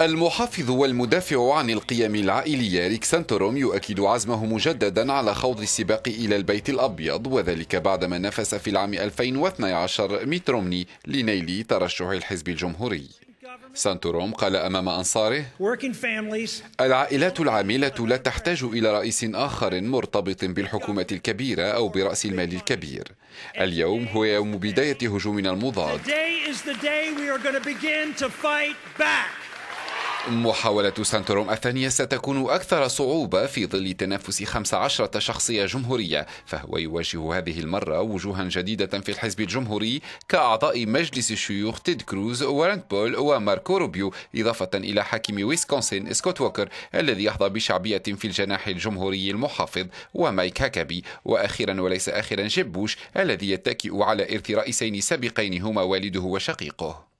المحافظ والمدافع عن القيم العائلية ريك سانتوروم يؤكد عزمه مجددا على خوض السباق إلى البيت الأبيض وذلك بعدما نفس في العام 2012 ميترومني لنيل ترشح الحزب الجمهوري سانتوروم قال أمام أنصاره العائلات العاملة لا تحتاج إلى رئيس آخر مرتبط بالحكومة الكبيرة أو برأس المال الكبير اليوم هو يوم بداية هجومنا المضاد محاولة سانتوروم الثانية ستكون أكثر صعوبة في ظل تنافس 15 شخصية جمهورية فهو يواجه هذه المرة وجوها جديدة في الحزب الجمهوري كأعضاء مجلس الشيوخ تيد كروز وارنت بول وماركو روبيو إضافة إلى حاكم ويسكونسين سكوت ووكر الذي يحظى بشعبية في الجناح الجمهوري المحافظ ومايك هاكابي وأخيرا وليس آخرا جيب بوش الذي يتكئ على إرث رئيسين سابقين هما والده وشقيقه